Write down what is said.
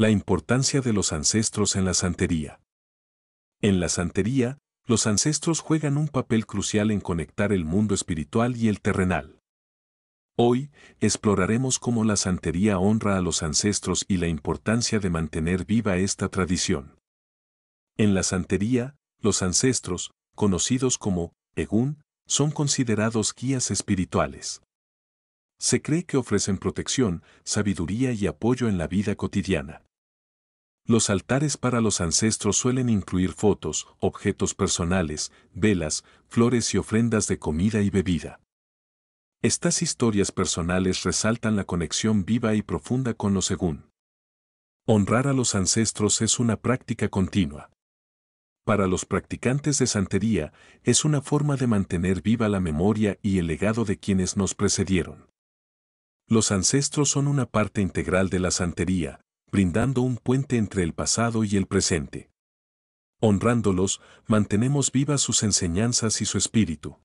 La importancia de los ancestros en la santería. En la santería, los ancestros juegan un papel crucial en conectar el mundo espiritual y el terrenal. Hoy, exploraremos cómo la santería honra a los ancestros y la importancia de mantener viva esta tradición. En la santería, los ancestros, conocidos como egún, son considerados guías espirituales. Se cree que ofrecen protección, sabiduría y apoyo en la vida cotidiana. Los altares para los ancestros suelen incluir fotos, objetos personales, velas, flores y ofrendas de comida y bebida. Estas historias personales resaltan la conexión viva y profunda con lo según. Honrar a los ancestros es una práctica continua. Para los practicantes de santería, es una forma de mantener viva la memoria y el legado de quienes nos precedieron. Los ancestros son una parte integral de la santería, brindando un puente entre el pasado y el presente. Honrándolos, mantenemos vivas sus enseñanzas y su espíritu.